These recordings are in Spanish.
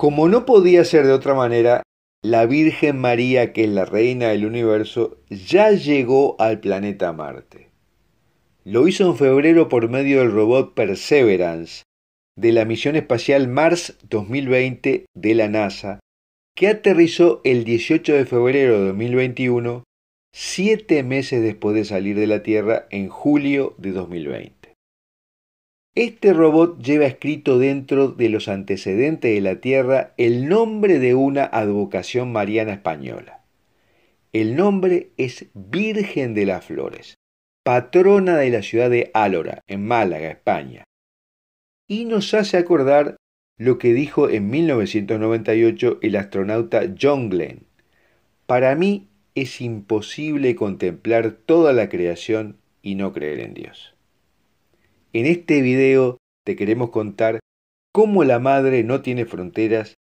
Como no podía ser de otra manera, la Virgen María, que es la reina del universo, ya llegó al planeta Marte. Lo hizo en febrero por medio del robot Perseverance de la misión espacial Mars 2020 de la NASA, que aterrizó el 18 de febrero de 2021, siete meses después de salir de la Tierra en julio de 2020. Este robot lleva escrito dentro de los antecedentes de la Tierra el nombre de una advocación mariana española. El nombre es Virgen de las Flores, patrona de la ciudad de Álora, en Málaga, España. Y nos hace acordar lo que dijo en 1998 el astronauta John Glenn. Para mí es imposible contemplar toda la creación y no creer en Dios. En este video te queremos contar cómo la madre no tiene fronteras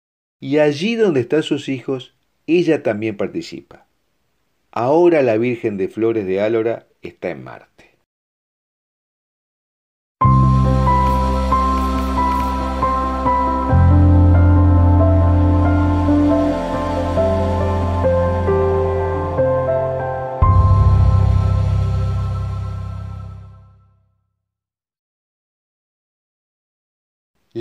y allí donde están sus hijos, ella también participa. Ahora la Virgen de Flores de Álora está en Marte.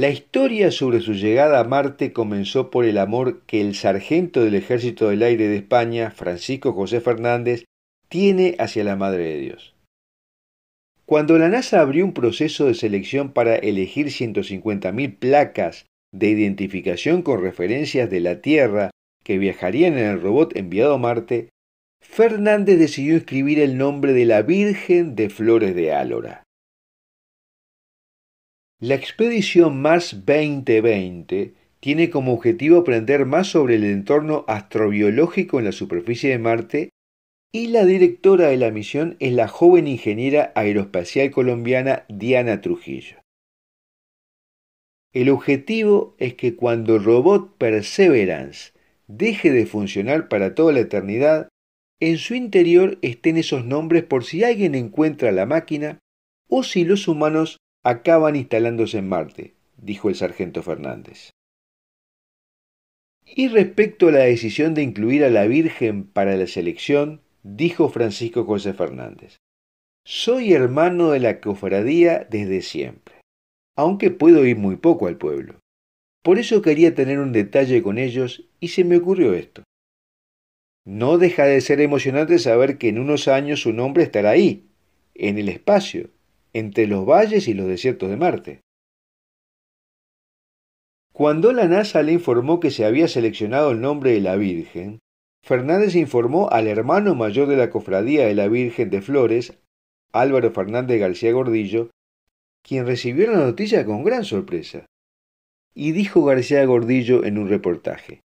La historia sobre su llegada a Marte comenzó por el amor que el sargento del Ejército del Aire de España, Francisco José Fernández, tiene hacia la Madre de Dios. Cuando la NASA abrió un proceso de selección para elegir 150.000 placas de identificación con referencias de la Tierra que viajarían en el robot enviado a Marte, Fernández decidió escribir el nombre de la Virgen de Flores de Álora. La expedición Mars 2020 tiene como objetivo aprender más sobre el entorno astrobiológico en la superficie de Marte y la directora de la misión es la joven ingeniera aeroespacial colombiana Diana Trujillo. El objetivo es que cuando el robot Perseverance deje de funcionar para toda la eternidad, en su interior estén esos nombres por si alguien encuentra la máquina o si los humanos acaban instalándose en Marte, dijo el sargento Fernández. Y respecto a la decisión de incluir a la Virgen para la selección, dijo Francisco José Fernández, soy hermano de la cofradía desde siempre, aunque puedo ir muy poco al pueblo. Por eso quería tener un detalle con ellos y se me ocurrió esto. No deja de ser emocionante saber que en unos años su nombre estará ahí, en el espacio, entre los valles y los desiertos de Marte. Cuando la NASA le informó que se había seleccionado el nombre de la Virgen, Fernández informó al hermano mayor de la Cofradía de la Virgen de Flores, Álvaro Fernández García Gordillo, quien recibió la noticia con gran sorpresa. Y dijo García Gordillo en un reportaje.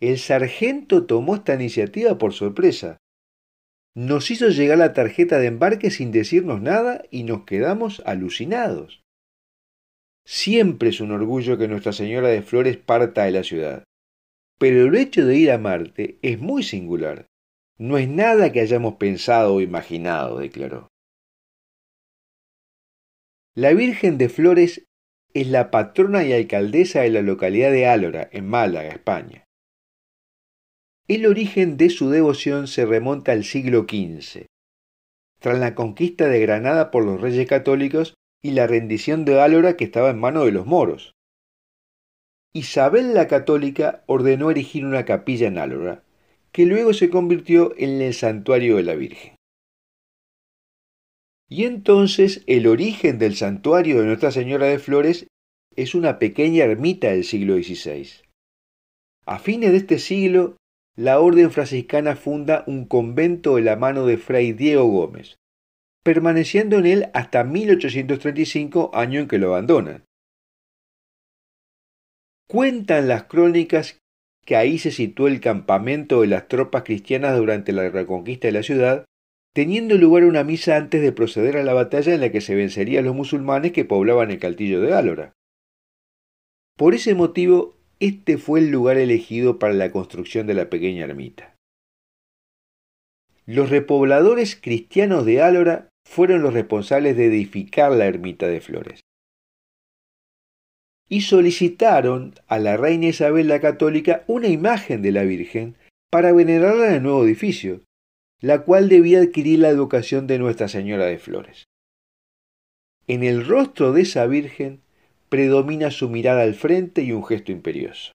El sargento tomó esta iniciativa por sorpresa, nos hizo llegar la tarjeta de embarque sin decirnos nada y nos quedamos alucinados. Siempre es un orgullo que Nuestra Señora de Flores parta de la ciudad. Pero el hecho de ir a Marte es muy singular. No es nada que hayamos pensado o imaginado, declaró. La Virgen de Flores es la patrona y alcaldesa de la localidad de Álora, en Málaga, España. El origen de su devoción se remonta al siglo XV, tras la conquista de Granada por los reyes católicos y la rendición de Álora que estaba en manos de los moros. Isabel la Católica ordenó erigir una capilla en Álora, que luego se convirtió en el santuario de la Virgen. Y entonces el origen del santuario de Nuestra Señora de Flores es una pequeña ermita del siglo XVI. A fines de este siglo, la orden franciscana funda un convento de la mano de Fray Diego Gómez, permaneciendo en él hasta 1835, año en que lo abandonan. Cuentan las crónicas que ahí se situó el campamento de las tropas cristianas durante la reconquista de la ciudad, teniendo lugar una misa antes de proceder a la batalla en la que se vencerían los musulmanes que poblaban el Caltillo de Álora. Por ese motivo, este fue el lugar elegido para la construcción de la pequeña ermita. Los repobladores cristianos de Álora fueron los responsables de edificar la ermita de Flores y solicitaron a la reina Isabel la Católica una imagen de la Virgen para venerarla en el nuevo edificio, la cual debía adquirir la educación de Nuestra Señora de Flores. En el rostro de esa Virgen predomina su mirada al frente y un gesto imperioso.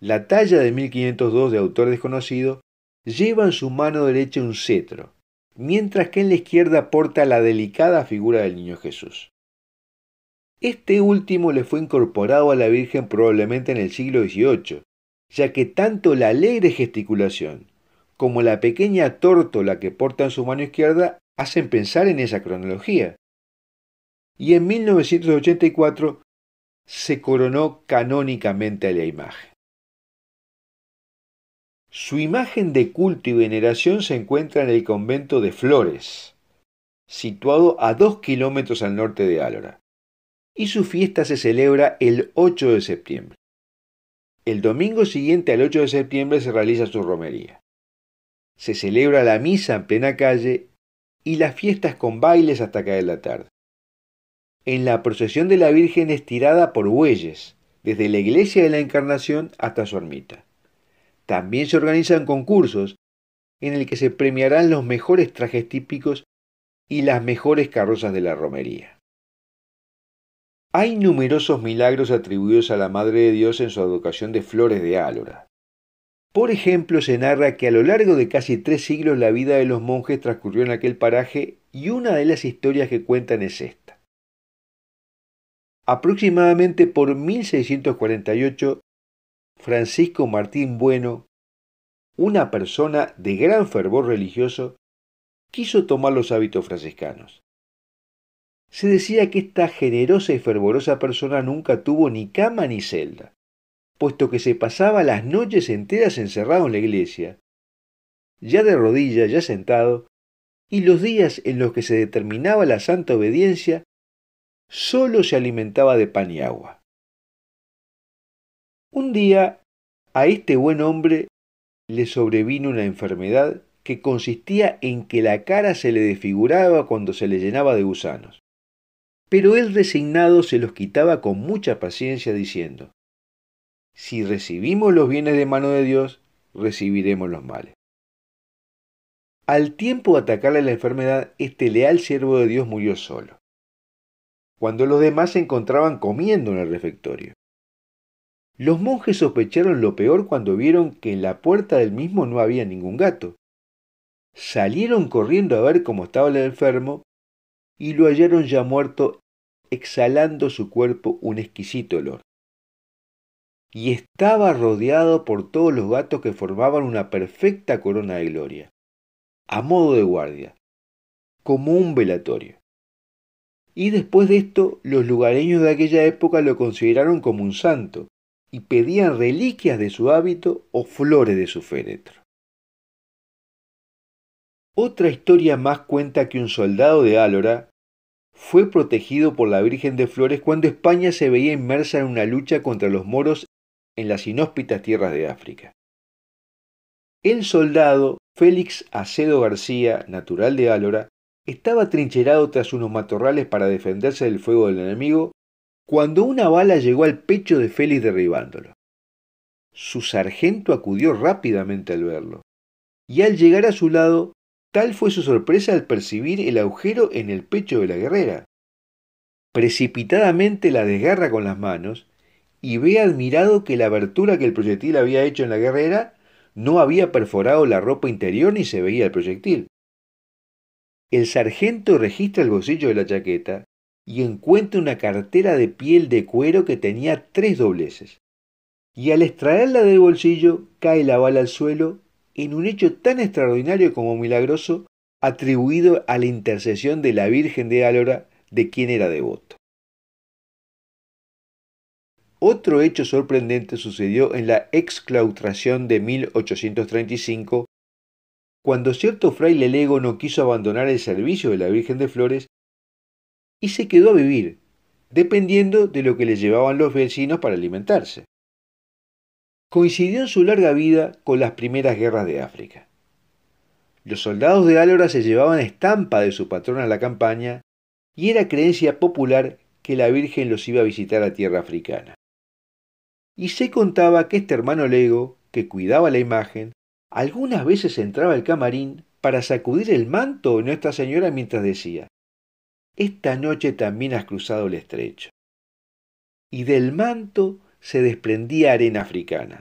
La talla de 1502 de autor desconocido lleva en su mano derecha un cetro, mientras que en la izquierda porta la delicada figura del Niño Jesús. Este último le fue incorporado a la Virgen probablemente en el siglo XVIII, ya que tanto la alegre gesticulación como la pequeña tórtola que porta en su mano izquierda hacen pensar en esa cronología, y en 1984 se coronó canónicamente a la imagen. Su imagen de culto y veneración se encuentra en el convento de Flores, situado a dos kilómetros al norte de Álora, y su fiesta se celebra el 8 de septiembre. El domingo siguiente al 8 de septiembre se realiza su romería. Se celebra la misa en plena calle y las fiestas con bailes hasta caer la tarde en la procesión de la Virgen estirada por bueyes, desde la iglesia de la Encarnación hasta su ermita. También se organizan concursos en el que se premiarán los mejores trajes típicos y las mejores carrozas de la romería. Hay numerosos milagros atribuidos a la Madre de Dios en su advocación de flores de álora. Por ejemplo, se narra que a lo largo de casi tres siglos la vida de los monjes transcurrió en aquel paraje y una de las historias que cuentan es esta. Aproximadamente por 1648, Francisco Martín Bueno, una persona de gran fervor religioso, quiso tomar los hábitos franciscanos. Se decía que esta generosa y fervorosa persona nunca tuvo ni cama ni celda, puesto que se pasaba las noches enteras encerrado en la iglesia, ya de rodillas, ya sentado, y los días en los que se determinaba la santa obediencia solo se alimentaba de pan y agua. Un día a este buen hombre le sobrevino una enfermedad que consistía en que la cara se le desfiguraba cuando se le llenaba de gusanos. Pero él resignado se los quitaba con mucha paciencia diciendo, Si recibimos los bienes de mano de Dios, recibiremos los males. Al tiempo de atacarle la enfermedad, este leal siervo de Dios murió solo cuando los demás se encontraban comiendo en el refectorio. Los monjes sospecharon lo peor cuando vieron que en la puerta del mismo no había ningún gato. Salieron corriendo a ver cómo estaba el enfermo y lo hallaron ya muerto, exhalando su cuerpo un exquisito olor. Y estaba rodeado por todos los gatos que formaban una perfecta corona de gloria, a modo de guardia, como un velatorio. Y después de esto, los lugareños de aquella época lo consideraron como un santo y pedían reliquias de su hábito o flores de su féretro. Otra historia más cuenta que un soldado de Álora fue protegido por la Virgen de Flores cuando España se veía inmersa en una lucha contra los moros en las inhóspitas tierras de África. El soldado Félix Acedo García, natural de Álora, estaba trincherado tras unos matorrales para defenderse del fuego del enemigo cuando una bala llegó al pecho de Félix derribándolo. Su sargento acudió rápidamente al verlo, y al llegar a su lado, tal fue su sorpresa al percibir el agujero en el pecho de la guerrera. Precipitadamente la desgarra con las manos y ve admirado que la abertura que el proyectil había hecho en la guerrera no había perforado la ropa interior ni se veía el proyectil. El sargento registra el bolsillo de la chaqueta y encuentra una cartera de piel de cuero que tenía tres dobleces. Y al extraerla del bolsillo cae la bala al suelo en un hecho tan extraordinario como milagroso atribuido a la intercesión de la Virgen de Álora de quien era devoto. Otro hecho sorprendente sucedió en la exclaustración de 1835 cuando cierto fraile lego no quiso abandonar el servicio de la Virgen de Flores y se quedó a vivir, dependiendo de lo que le llevaban los vecinos para alimentarse. Coincidió en su larga vida con las primeras guerras de África. Los soldados de Álora se llevaban estampa de su patrona a la campaña y era creencia popular que la Virgen los iba a visitar a tierra africana. Y se contaba que este hermano lego, que cuidaba la imagen, algunas veces entraba el camarín para sacudir el manto de Nuestra Señora mientras decía, Esta noche también has cruzado el estrecho. Y del manto se desprendía arena africana,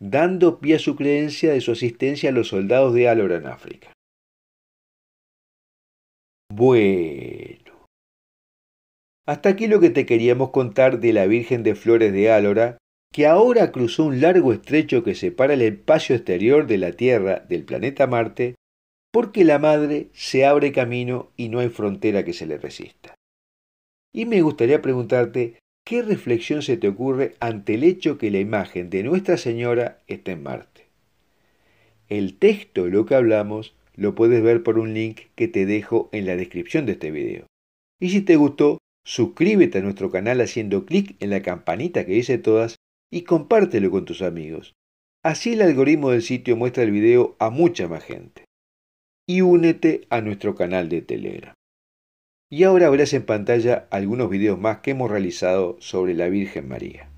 dando pie a su creencia de su asistencia a los soldados de Álora en África. Bueno. Hasta aquí lo que te queríamos contar de la Virgen de Flores de Álora que ahora cruzó un largo estrecho que separa el espacio exterior de la Tierra del planeta Marte, porque la madre se abre camino y no hay frontera que se le resista. Y me gustaría preguntarte, ¿qué reflexión se te ocurre ante el hecho que la imagen de Nuestra Señora está en Marte? El texto de lo que hablamos lo puedes ver por un link que te dejo en la descripción de este video. Y si te gustó, suscríbete a nuestro canal haciendo clic en la campanita que dice todas y compártelo con tus amigos. Así el algoritmo del sitio muestra el video a mucha más gente. Y únete a nuestro canal de Telegram. Y ahora verás en pantalla algunos videos más que hemos realizado sobre la Virgen María.